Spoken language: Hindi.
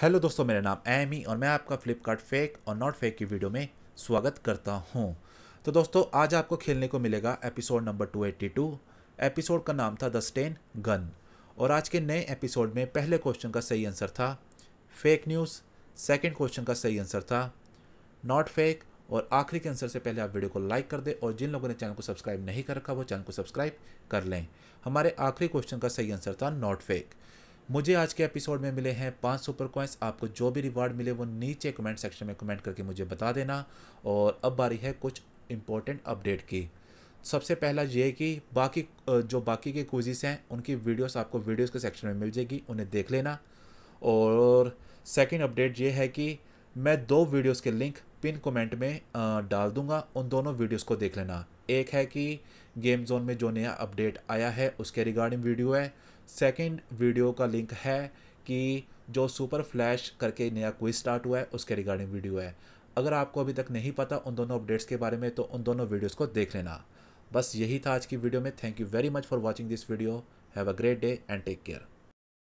हेलो दोस्तों मेरा नाम एमी और मैं आपका फ्लिपकार्ट फेक और नॉट फेक की वीडियो में स्वागत करता हूं तो दोस्तों आज आपको खेलने को मिलेगा एपिसोड नंबर 282 एपिसोड का नाम था द स्टेन गन और आज के नए एपिसोड में पहले क्वेश्चन का सही आंसर था फेक न्यूज़ सेकेंड क्वेश्चन का सही आंसर था नॉट फेक और आखिरी के आंसर से पहले आप वीडियो को लाइक कर दें और जिन लोगों ने चैनल को सब्सक्राइब नहीं कर रखा वो चैनल को सब्सक्राइब कर लें हमारे आखिरी क्वेश्चन का सही आंसर था नॉट फेक मुझे आज के एपिसोड में मिले हैं पाँच सुपर कॉइंस आपको जो भी रिवार्ड मिले वो नीचे कमेंट सेक्शन में कमेंट करके मुझे बता देना और अब बारी है कुछ इम्पोर्टेंट अपडेट की सबसे पहला ये कि बाकी जो बाकी के कोजिस हैं उनकी वीडियोस आपको वीडियोस के सेक्शन में मिल जाएगी उन्हें देख लेना और सेकंड अपडेट ये है कि मैं दो वीडियोस के लिंक पिन कमेंट में डाल दूंगा उन दोनों वीडियोस को देख लेना एक है कि गेम जोन में जो नया अपडेट आया है उसके रिगार्डिंग वीडियो है सेकंड वीडियो का लिंक है कि जो सुपर फ्लैश करके नया क्विज स्टार्ट हुआ है उसके रिगार्डिंग वीडियो है अगर आपको अभी तक नहीं पता उन दोनों अपडेट्स के बारे में तो उन दोनों वीडियोस को देख लेना बस यही था आज की वीडियो में thank you very much for watching this video have a great day and take care